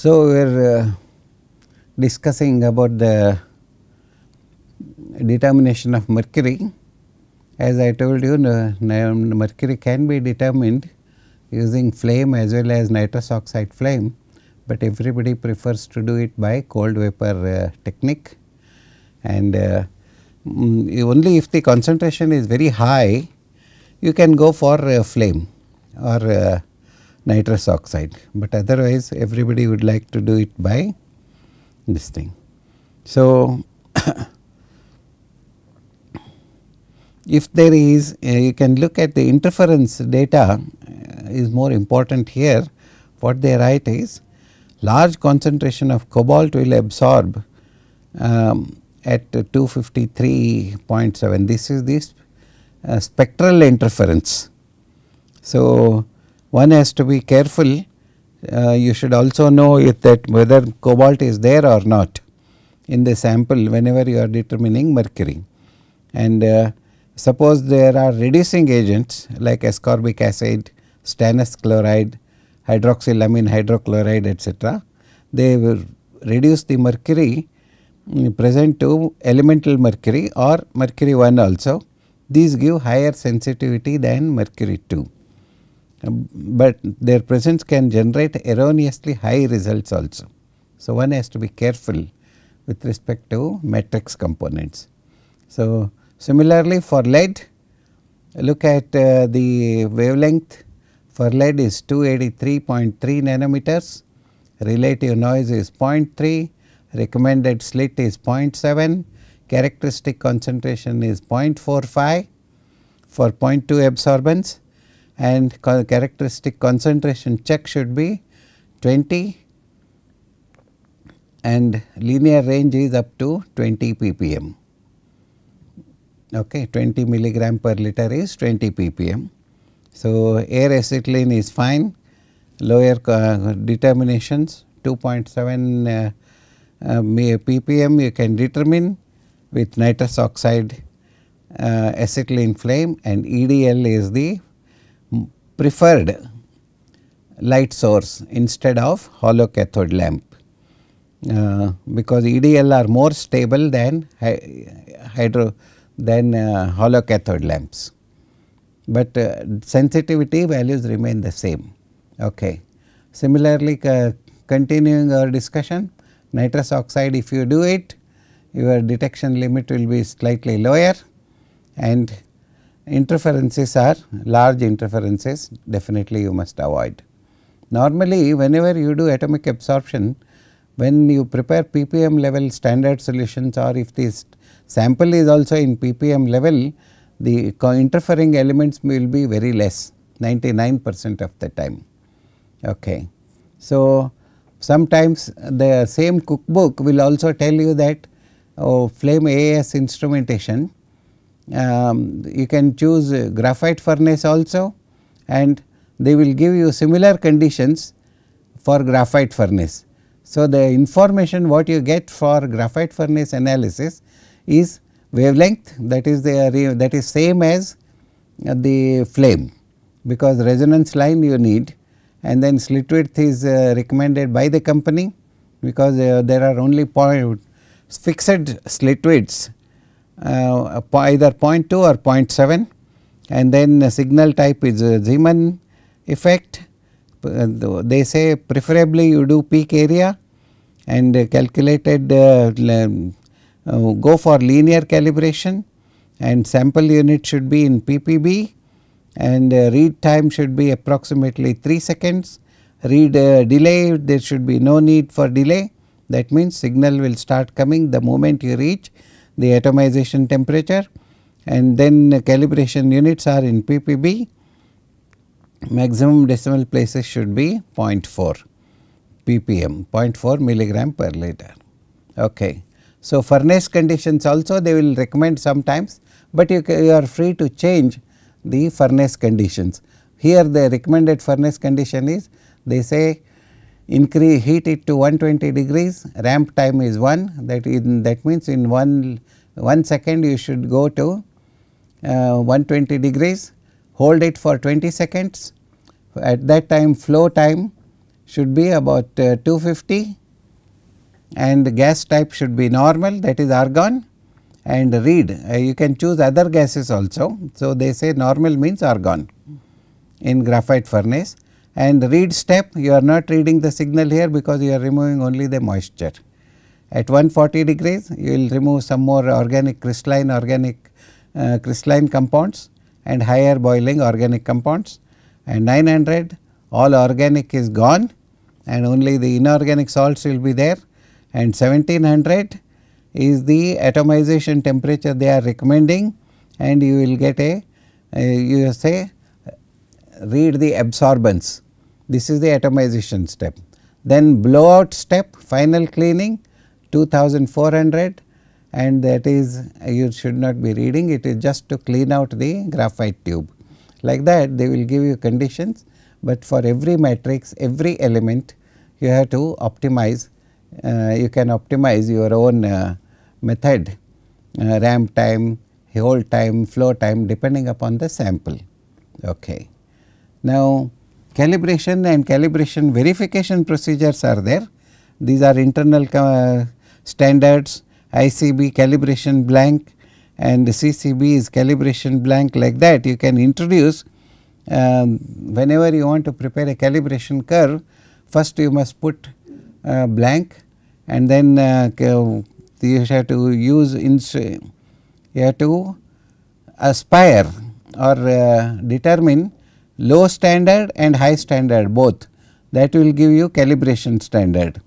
So, we are uh, discussing about the determination of mercury. As I told you, mercury can be determined using flame as well as nitrous oxide flame, but everybody prefers to do it by cold vapor uh, technique. And uh, mm, only if the concentration is very high, you can go for uh, flame or uh, nitrous oxide, but otherwise everybody would like to do it by this thing. So, if there is uh, you can look at the interference data uh, is more important here what they write is large concentration of cobalt will absorb um, at 253.7 this is this uh, spectral interference. So, one has to be careful, uh, you should also know that whether cobalt is there or not in the sample whenever you are determining mercury. And uh, suppose there are reducing agents like ascorbic acid, stannous chloride, hydroxylamine hydrochloride etc. They will reduce the mercury mm, present to elemental mercury or mercury 1 also. These give higher sensitivity than mercury 2 but their presence can generate erroneously high results also. So, one has to be careful with respect to matrix components. So, similarly for lead look at uh, the wavelength for lead is 283.3 nanometers, relative noise is 0.3, recommended slit is 0.7, characteristic concentration is 0.45 for 0.2 absorbance and characteristic concentration check should be 20 and linear range is up to 20 ppm. Okay, 20 milligram per liter is 20 ppm. So, air acetylene is fine, lower uh, determinations 2.7 uh, uh, ppm you can determine with nitrous oxide uh, acetylene flame and EDL is the preferred light source instead of hollow cathode lamp uh, because EDL are more stable than hydro than uh, hollow cathode lamps, but uh, sensitivity values remain the same. Okay. Similarly, uh, continuing our discussion, nitrous oxide if you do it, your detection limit will be slightly lower and interferences are large interferences definitely you must avoid. Normally whenever you do atomic absorption when you prepare ppm level standard solutions or if this sample is also in ppm level the interfering elements will be very less 99 percent of the time. Okay. So, sometimes the same cookbook will also tell you that oh, flame AS instrumentation um, you can choose graphite furnace also and they will give you similar conditions for graphite furnace. So, the information what you get for graphite furnace analysis is wavelength that is the that is same as the flame because resonance line you need and then slit width is uh, recommended by the company because uh, there are only point fixed slit widths uh, either 0.2 or 0.7 and then the signal type is Zeeman effect. Uh, they say preferably you do peak area and calculated uh, uh, go for linear calibration and sample unit should be in ppb and uh, read time should be approximately 3 seconds. Read uh, delay there should be no need for delay that means signal will start coming the moment you reach the atomization temperature and then calibration units are in ppb maximum decimal places should be 0.4 ppm 0.4 milligram per liter. Okay. So, furnace conditions also they will recommend sometimes, but you, you are free to change the furnace conditions. Here the recommended furnace condition is they say increase heat it to 120 degrees ramp time is 1 that in that means in 1 1 second you should go to uh, 120 degrees hold it for 20 seconds at that time flow time should be about uh, 250 and gas type should be normal that is argon and read uh, you can choose other gases also. So, they say normal means argon in graphite furnace and read step you are not reading the signal here because you are removing only the moisture. At 140 degrees you will remove some more organic crystalline organic uh, crystalline compounds and higher boiling organic compounds and 900 all organic is gone and only the inorganic salts will be there and 1700 is the atomization temperature they are recommending and you will get a uh, you say read the absorbance this is the atomization step. Then blowout step final cleaning 2400 and that is you should not be reading it is just to clean out the graphite tube. Like that they will give you conditions but for every matrix every element you have to optimize uh, you can optimize your own uh, method uh, ramp time hold time flow time depending upon the sample okay now calibration and calibration verification procedures are there. These are internal uh, standards ICB calibration blank and CCB is calibration blank like that you can introduce um, whenever you want to prepare a calibration curve first you must put uh, blank and then uh, you have to use you have to aspire or uh, determine low standard and high standard both that will give you calibration standard.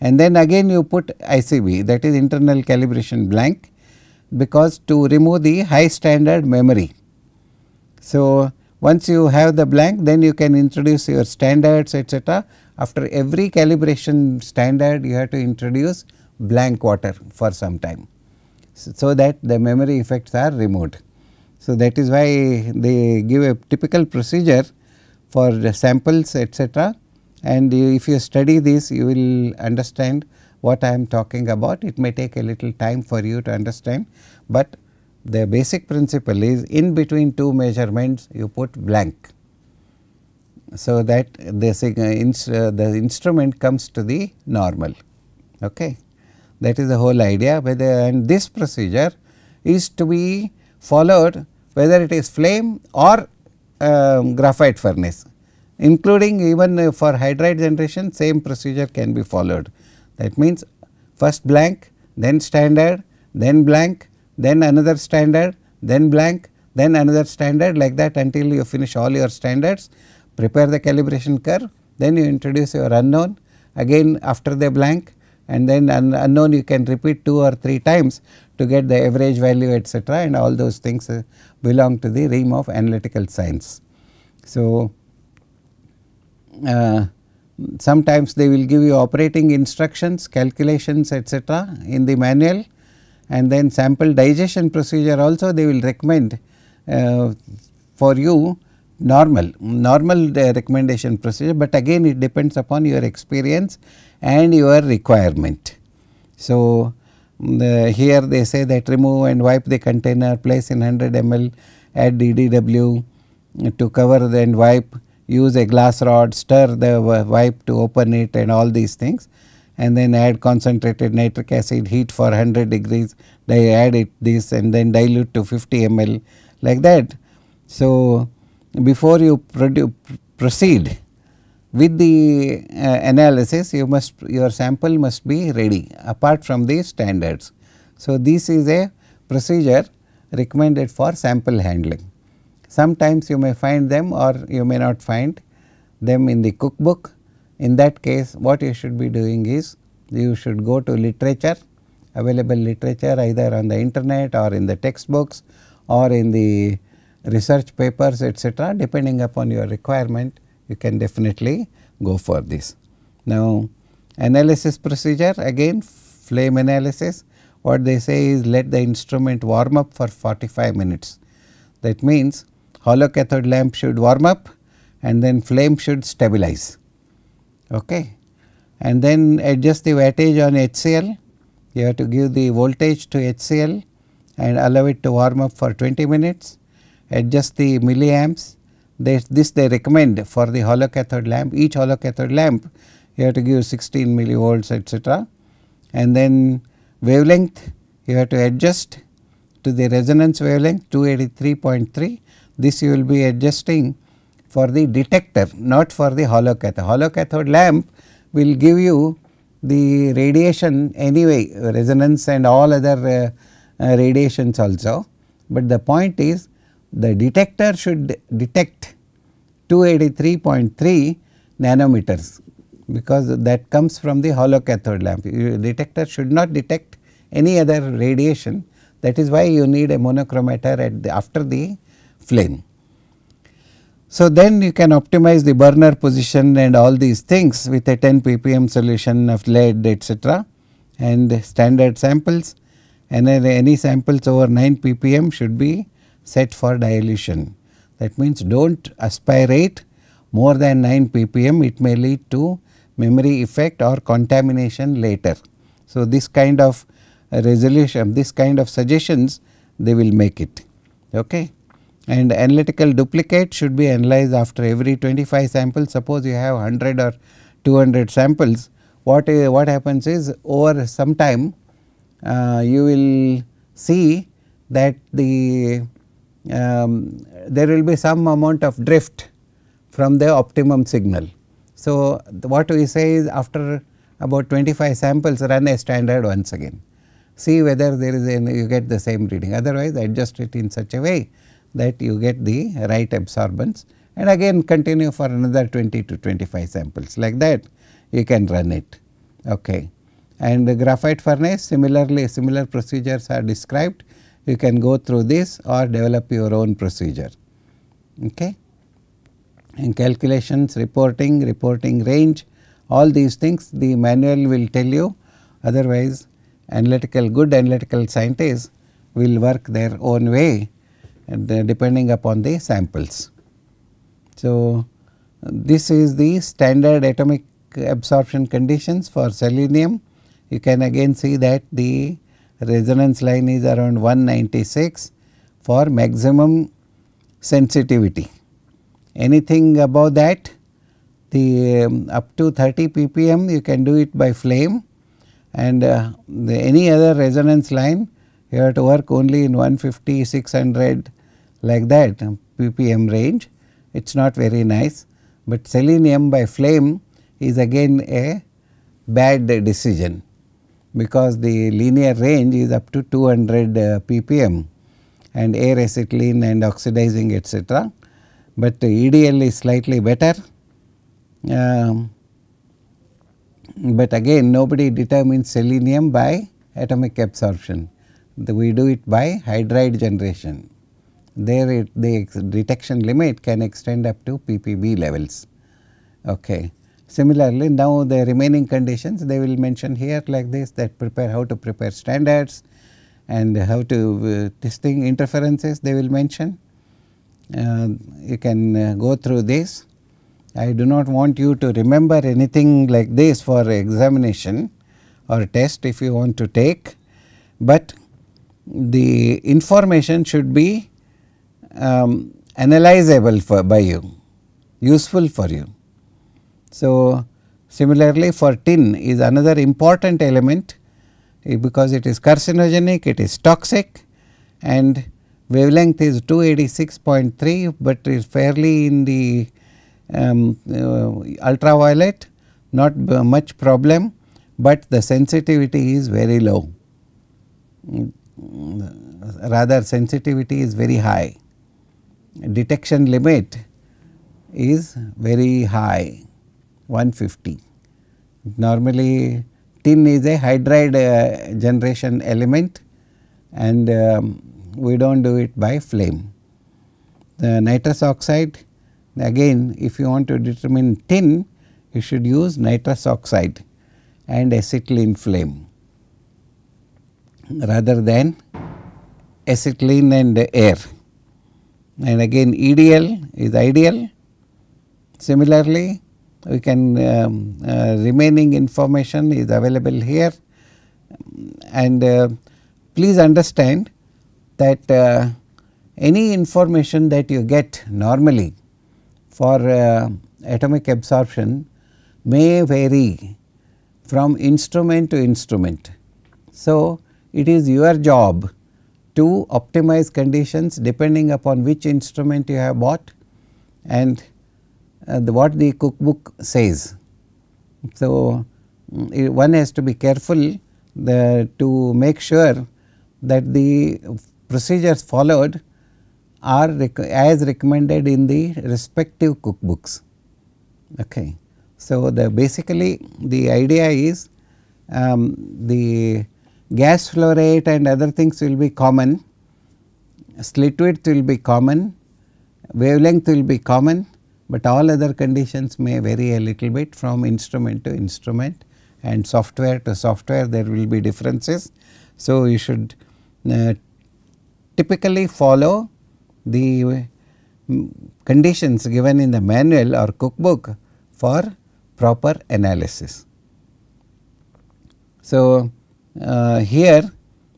And then again you put ICB that is internal calibration blank because to remove the high standard memory. So, once you have the blank then you can introduce your standards etc. After every calibration standard you have to introduce blank water for some time so, so that the memory effects are removed. So, that is why they give a typical procedure for samples etc. and if you study this you will understand what I am talking about. It may take a little time for you to understand, but the basic principle is in between two measurements you put blank. So, that the, uh, uh, the instrument comes to the normal. Okay. That is the whole idea whether and this procedure is to be followed whether it is flame or um, graphite furnace including even uh, for hydride generation same procedure can be followed. That means first blank then standard then blank then another standard then blank then another standard like that until you finish all your standards prepare the calibration curve then you introduce your unknown again after the blank and then unknown you can repeat 2 or 3 times to get the average value etc. and all those things uh, belong to the realm of analytical science. So, uh, sometimes they will give you operating instructions, calculations etc. in the manual and then sample digestion procedure also they will recommend uh, for you normal, normal uh, recommendation procedure, but again it depends upon your experience and your requirement. So, the, here they say that remove and wipe the container, place in 100 ml, add DDW to cover and wipe, use a glass rod, stir the wipe to open it and all these things and then add concentrated nitric acid heat for 100 degrees, they add it this and then dilute to 50 ml like that. So, before you proceed with the uh, analysis you must your sample must be ready apart from the standards. So, this is a procedure recommended for sample handling. Sometimes you may find them or you may not find them in the cookbook. In that case what you should be doing is you should go to literature available literature either on the internet or in the textbooks or in the research papers etc. depending upon your requirement you can definitely go for this. Now, analysis procedure again flame analysis what they say is let the instrument warm up for 45 minutes. That means, hollow cathode lamp should warm up and then flame should stabilize. Okay. And then adjust the wattage on HCl, you have to give the voltage to HCl and allow it to warm up for 20 minutes, adjust the milliamps they, this they recommend for the hollow cathode lamp, each hollow cathode lamp you have to give 16 millivolts etc. And then wavelength you have to adjust to the resonance wavelength 283.3. This you will be adjusting for the detector not for the hollow cathode. Hollow cathode lamp will give you the radiation anyway resonance and all other uh, uh, radiations also. But the point is the detector should detect 283.3 nanometers because that comes from the hollow cathode lamp. Your detector should not detect any other radiation that is why you need a monochromator at the, after the flame. So, then you can optimize the burner position and all these things with a 10 ppm solution of lead etc. and standard samples and any samples over 9 ppm should be set for dilution. That means do not aspirate more than 9 ppm it may lead to memory effect or contamination later. So, this kind of resolution this kind of suggestions they will make it ok. And analytical duplicate should be analyzed after every 25 samples suppose you have 100 or 200 samples what, what happens is over some time uh, you will see that the um, there will be some amount of drift from the optimum signal. So, what we say is after about 25 samples run a standard once again see whether there is any you get the same reading otherwise adjust it in such a way that you get the right absorbance and again continue for another 20 to 25 samples like that you can run it. Okay. And graphite furnace similarly similar procedures are described you can go through this or develop your own procedure. Okay. in calculations, reporting, reporting range, all these things the manual will tell you otherwise analytical good analytical scientists will work their own way uh, depending upon the samples. So, this is the standard atomic absorption conditions for selenium. You can again see that the resonance line is around 196 for maximum sensitivity. Anything above that the um, up to 30 ppm you can do it by flame and uh, any other resonance line you have to work only in 150, 600 like that ppm um, range it is not very nice. But selenium by flame is again a bad decision because the linear range is up to 200 uh, ppm and air acetylene and oxidizing etc. But EDL is slightly better. Um, but again nobody determines selenium by atomic absorption. The, we do it by hydride generation. There it, the detection limit can extend up to ppb levels. Okay. Similarly, now the remaining conditions they will mention here like this that prepare how to prepare standards and how to uh, testing interferences they will mention. Uh, you can uh, go through this. I do not want you to remember anything like this for examination or test if you want to take, but the information should be um, analyzable for, by you, useful for you. So, similarly for tin is another important element eh, because it is carcinogenic, it is toxic and wavelength is 286.3, but is fairly in the um, uh, ultraviolet not much problem, but the sensitivity is very low mm, rather sensitivity is very high, detection limit is very high. 150. Normally tin is a hydride uh, generation element and um, we do not do it by flame. The nitrous oxide again if you want to determine tin you should use nitrous oxide and acetylene flame rather than acetylene and air and again EDL is ideal. Similarly, we can um, uh, remaining information is available here and uh, please understand that uh, any information that you get normally for uh, atomic absorption may vary from instrument to instrument. So, it is your job to optimize conditions depending upon which instrument you have bought and uh, the, what the cookbook says. So, mm, one has to be careful the, to make sure that the procedures followed are rec as recommended in the respective cookbooks. Okay. So, the basically the idea is um, the gas flow rate and other things will be common, slit width will be common, wavelength will be common but all other conditions may vary a little bit from instrument to instrument and software to software there will be differences. So, you should uh, typically follow the mm, conditions given in the manual or cookbook for proper analysis. So, uh, here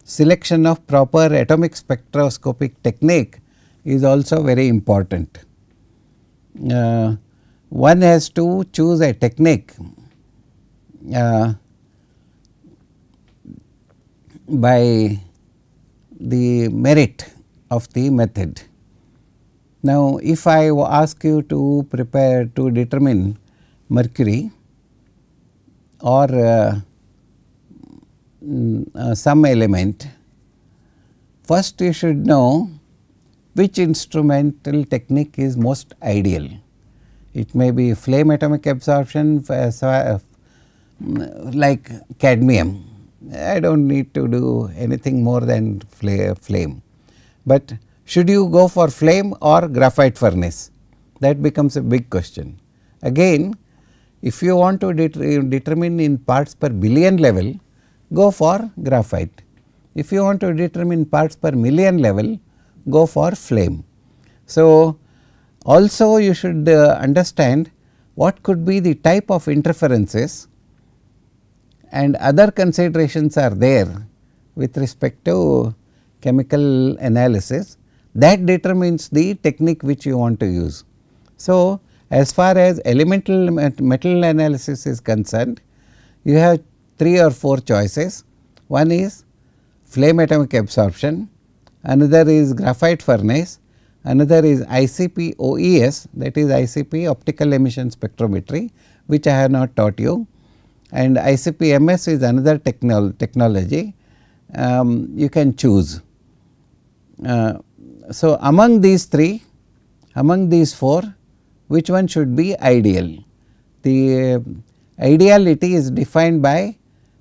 selection of proper atomic spectroscopic technique is also very important uh, one has to choose a technique uh, by the merit of the method. Now, if I ask you to prepare to determine mercury or uh, mm, uh some element, first you should know which instrumental technique is most ideal. It may be flame atomic absorption uh, like cadmium. I do not need to do anything more than flame. But should you go for flame or graphite furnace? That becomes a big question. Again, if you want to det determine in parts per billion level, go for graphite. If you want to determine parts per million level, go for flame. So, also you should uh, understand what could be the type of interferences and other considerations are there with respect to chemical analysis that determines the technique which you want to use. So, as far as elemental metal analysis is concerned, you have 3 or 4 choices. One is flame atomic absorption, another is graphite furnace, another is ICP OES that is ICP optical emission spectrometry which I have not taught you and ICP MS is another technol technology um, you can choose. Uh, so, among these three among these four which one should be ideal? The uh, ideality is defined by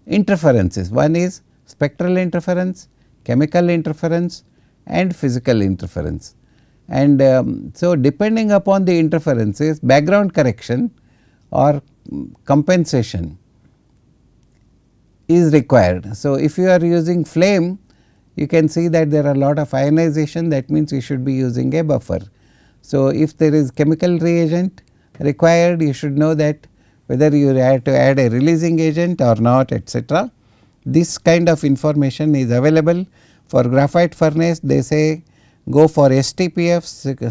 interferences one is spectral interference, chemical interference, and physical interference. And um, so, depending upon the interferences background correction or compensation is required. So, if you are using flame you can see that there are a lot of ionization that means you should be using a buffer. So, if there is chemical reagent required you should know that whether you have to add a releasing agent or not etcetera. This kind of information is available for graphite furnace they say go for STPF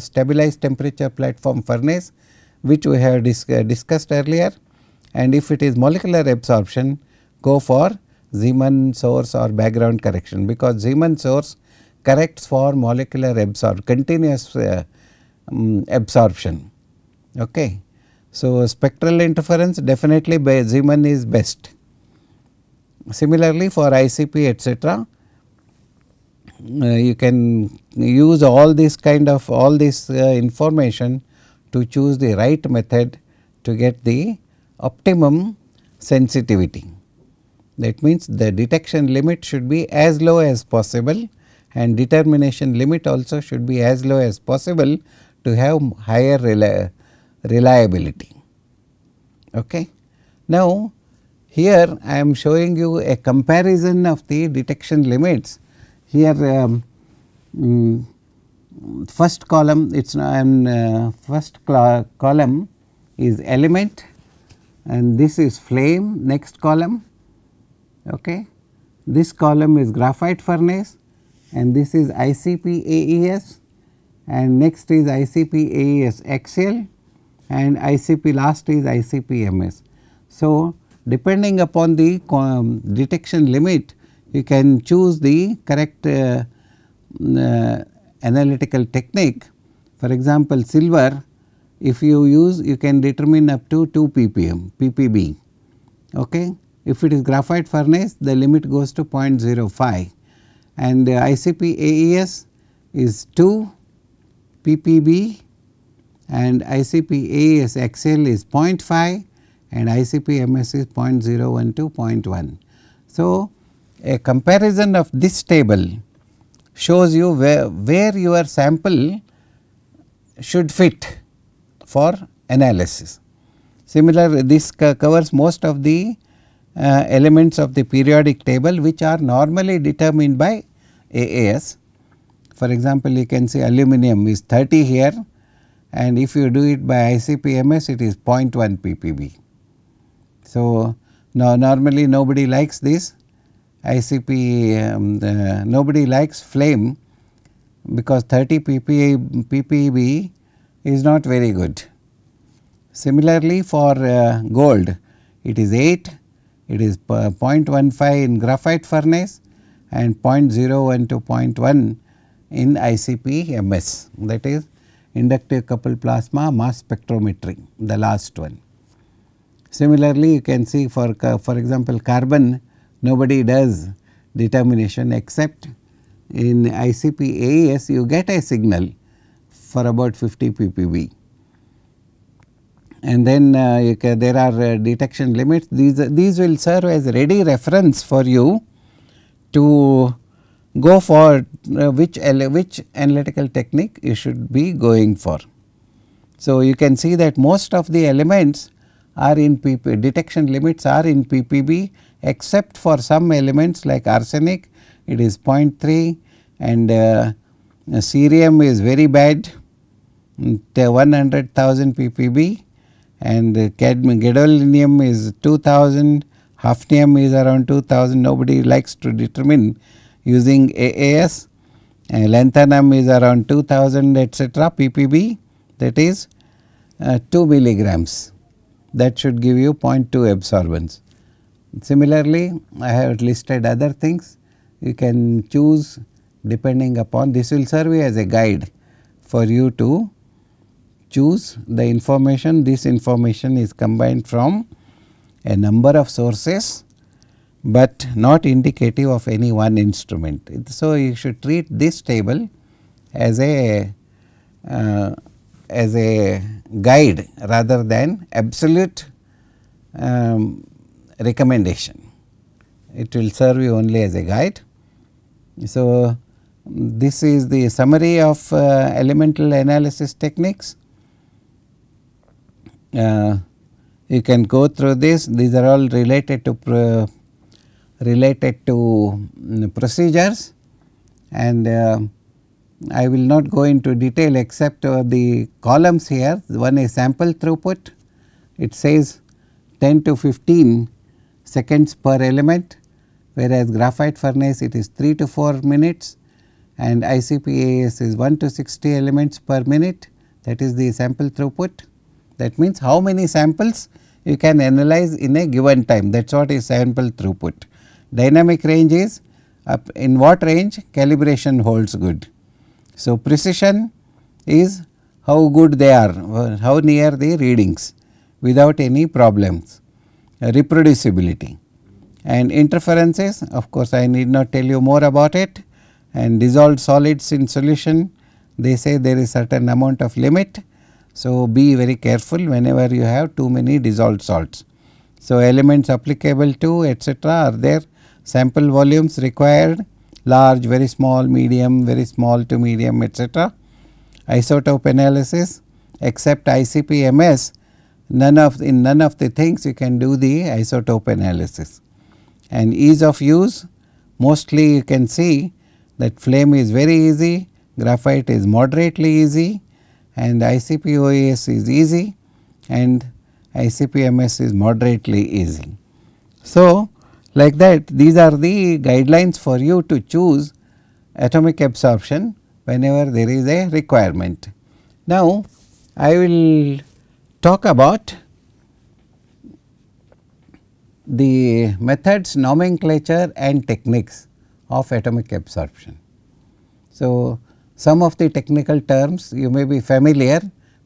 stabilized temperature platform furnace which we have dis discussed earlier and if it is molecular absorption go for Zeeman source or background correction because Zeeman source corrects for molecular absorption, continuous uh, um, absorption. Okay. So, spectral interference definitely Zeeman is best. Similarly, for ICP etcetera, uh, you can use all this kind of all this uh, information to choose the right method to get the optimum sensitivity. That means, the detection limit should be as low as possible and determination limit also should be as low as possible to have higher reli reliability. Okay. Now, here I am showing you a comparison of the detection limits here um, um, first column it is an uh, first column is element and this is flame next column okay this column is graphite furnace and this is ICP AES and next is ICP AES axial and ICP last is ICP MS. So, depending upon the um, detection limit you can choose the correct uh, uh, analytical technique. For example, silver if you use you can determine up to 2 ppm ppb. Okay. If it is graphite furnace the limit goes to 0.05 and uh, ICP AES is 2 ppb and ICP AES XL is 0.5 and ICP MS is 0.01 to 0.1. So, a comparison of this table shows you where, where your sample should fit for analysis. Similar this covers most of the uh, elements of the periodic table which are normally determined by AAS. For example, you can see aluminum is 30 here and if you do it by ICP-MS it is 0.1 ppb. So, now normally nobody likes this ICP um, nobody likes flame because 30 PPA, ppb is not very good. Similarly for uh, gold it is 8, it is 0.15 in graphite furnace and 0.01 to 0.1 in ICP MS that is inductive coupled plasma mass spectrometry the last one. Similarly you can see for uh, for example carbon nobody does determination except in ICP AES you get a signal for about 50 ppb. And then uh, can, there are uh, detection limits these uh, these will serve as ready reference for you to go for uh, which which analytical technique you should be going for. So, you can see that most of the elements are in PP detection limits are in ppb except for some elements like arsenic it is 0.3 and uh, cerium is very bad mm, 100,000 ppb and gadolinium is 2000 hafnium is around 2000 nobody likes to determine using AAS uh, lanthanum is around 2000 etc ppb that is uh, 2 milligrams that should give you 0.2 absorbance. Similarly, I have listed other things you can choose depending upon this will serve as a guide for you to choose the information this information is combined from a number of sources but not indicative of any one instrument. So, you should treat this table as a uh, as a guide rather than absolute um, recommendation. It will serve you only as a guide. So, this is the summary of uh, elemental analysis techniques. Uh, you can go through this, these are all related to related to um, procedures and uh, I will not go into detail except the columns here, one is sample throughput, it says 10 to 15 seconds per element whereas graphite furnace it is 3 to 4 minutes and ICPAS is 1 to 60 elements per minute that is the sample throughput. That means how many samples you can analyze in a given time that is what is sample throughput. Dynamic range is in what range calibration holds good. So, precision is how good they are, how near the readings without any problems reproducibility. And interferences, of course, I need not tell you more about it and dissolved solids in solution, they say there is certain amount of limit. So, be very careful whenever you have too many dissolved salts. So, elements applicable to etc. are there sample volumes required large, very small, medium, very small to medium etc. Isotope analysis except ICP-MS none of in none of the things you can do the isotope analysis. And ease of use mostly you can see that flame is very easy, graphite is moderately easy and ICP-OAS is easy and ICP-MS is moderately easy. So, like that these are the guidelines for you to choose atomic absorption whenever there is a requirement. Now, I will talk about the methods, nomenclature and techniques of atomic absorption. So, some of the technical terms you may be familiar,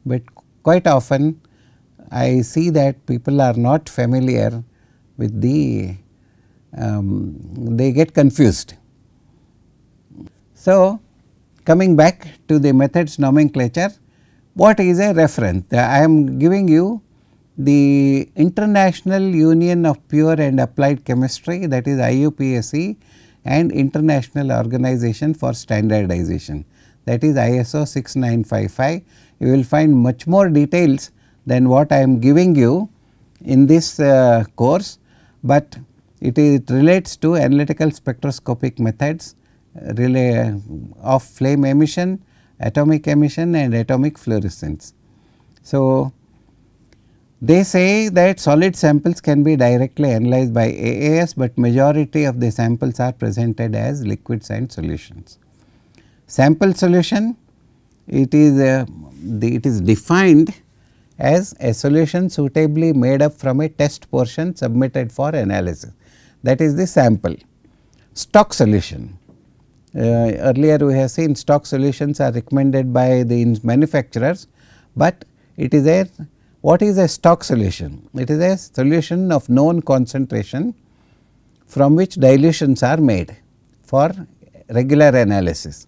but quite often I see that people are not familiar with the, um, they get confused. So, coming back to the methods nomenclature, what is a reference? I am giving you the International Union of Pure and Applied Chemistry that is IUPAC and International Organization for Standardization that is ISO 6955. You will find much more details than what I am giving you in this uh, course, but it, is, it relates to analytical spectroscopic methods uh, relay of flame emission atomic emission and atomic fluorescence. So, they say that solid samples can be directly analyzed by AAS, but majority of the samples are presented as liquids and solutions. Sample solution it is a, uh, the, it is defined as a solution suitably made up from a test portion submitted for analysis that is the sample. Stock solution uh, earlier we have seen stock solutions are recommended by the manufacturers, but it is a what is a stock solution? It is a solution of known concentration from which dilutions are made for regular analysis.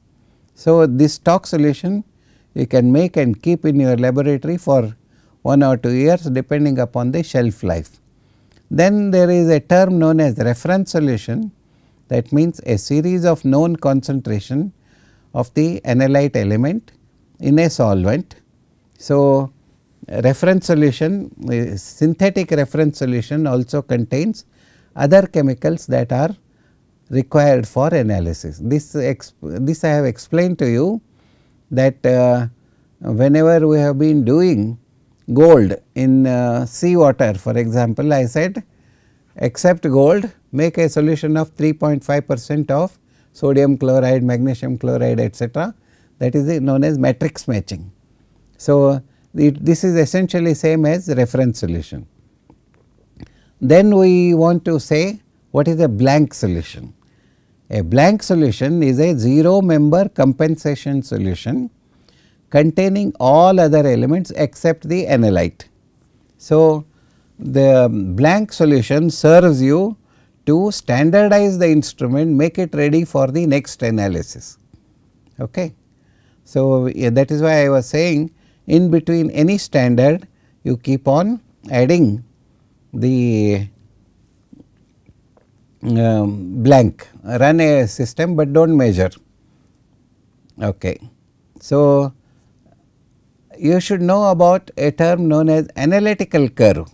So, this stock solution you can make and keep in your laboratory for 1 or 2 years depending upon the shelf life. Then there is a term known as reference solution that means a series of known concentration of the analyte element in a solvent. So, reference solution synthetic reference solution also contains other chemicals that are required for analysis. This, this I have explained to you that uh, whenever we have been doing gold in uh, sea water for example, I said except gold make a solution of 3.5 percent of sodium chloride, magnesium chloride etc. that is known as matrix matching. So, it, this is essentially same as reference solution. Then we want to say what is a blank solution. A blank solution is a 0 member compensation solution containing all other elements except the analyte. So, the blank solution serves you to standardize the instrument make it ready for the next analysis. Okay. So, that is why I was saying in between any standard you keep on adding the um, blank run a system, but do not measure. Okay. So, you should know about a term known as analytical curve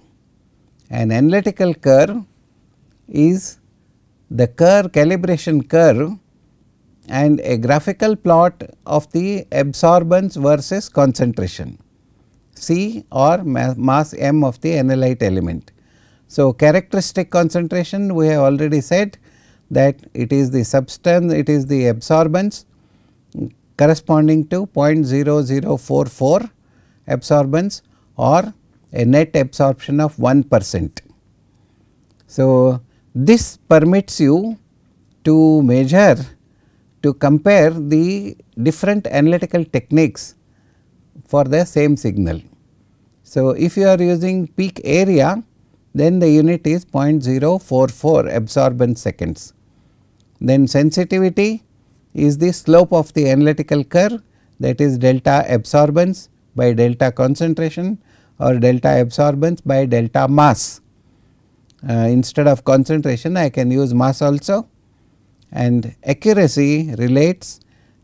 an analytical curve is the curve calibration curve and a graphical plot of the absorbance versus concentration C or mass M of the analyte element. So, characteristic concentration we have already said that it is the substance, it is the absorbance corresponding to 0.0044 absorbance or a net absorption of 1 percent. So, this permits you to measure to compare the different analytical techniques for the same signal. So, if you are using peak area then the unit is 0.044 absorbance seconds. Then sensitivity is the slope of the analytical curve that is delta absorbance by delta concentration or delta absorbance by delta mass. Uh, instead of concentration I can use mass also and accuracy relates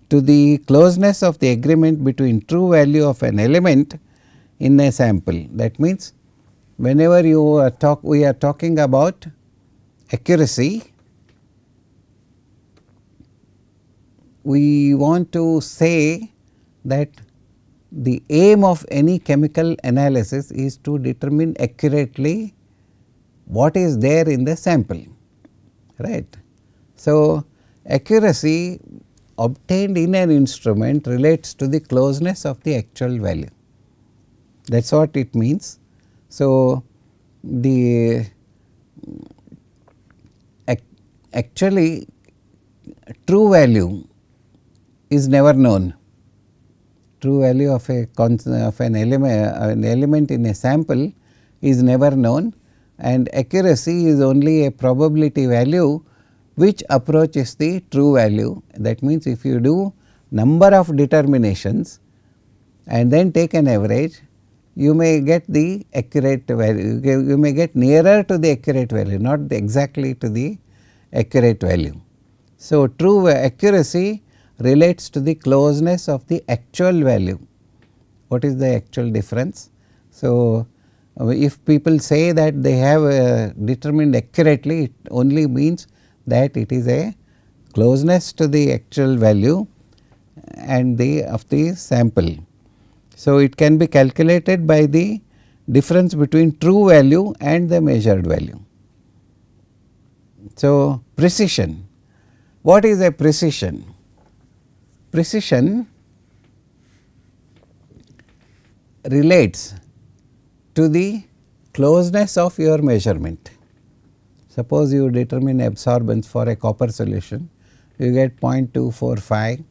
to the closeness of the agreement between true value of an element in a sample. That means, whenever you are talk we are talking about accuracy, we want to say that the aim of any chemical analysis is to determine accurately what is there in the sample, right. So, accuracy obtained in an instrument relates to the closeness of the actual value, that is what it means. So, the actually true value is never known true value of a of an element, an element in a sample is never known and accuracy is only a probability value which approaches the true value. That means, if you do number of determinations and then take an average, you may get the accurate value, you may get nearer to the accurate value, not exactly to the accurate value. So, true accuracy relates to the closeness of the actual value. What is the actual difference? So, if people say that they have uh, determined accurately it only means that it is a closeness to the actual value and the of the sample. So, it can be calculated by the difference between true value and the measured value. So, precision. What is a precision? precision relates to the closeness of your measurement. Suppose you determine absorbance for a copper solution, you get 0.245,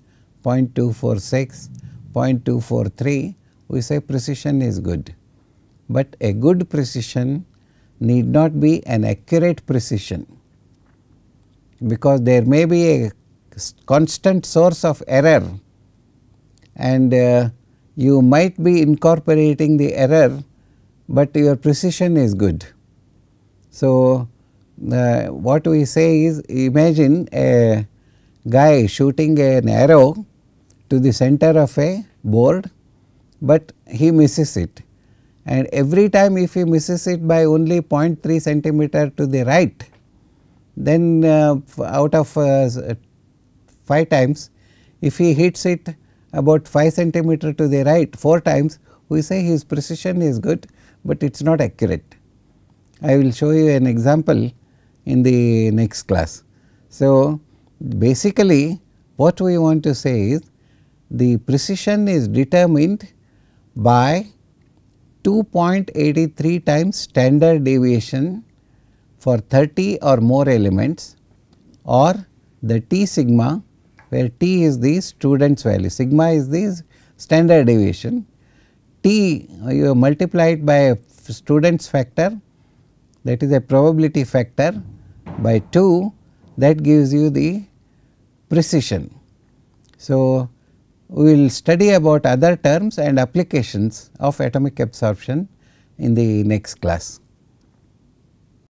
0.246, 0.243, we say precision is good. But a good precision need not be an accurate precision because there may be a constant source of error and uh, you might be incorporating the error, but your precision is good. So, uh, what we say is imagine a guy shooting an arrow to the center of a board, but he misses it and every time if he misses it by only 0.3 centimeter to the right, then uh, out of uh, 5 times, if he hits it about 5 centimeter to the right 4 times, we say his precision is good, but it is not accurate. I will show you an example in the next class. So, basically what we want to say is the precision is determined by 2.83 times standard deviation for 30 or more elements or the T sigma where t is the student's value, sigma is the standard deviation, t uh, you multiply it by a student's factor that is a probability factor by 2 that gives you the precision. So, we will study about other terms and applications of atomic absorption in the next class.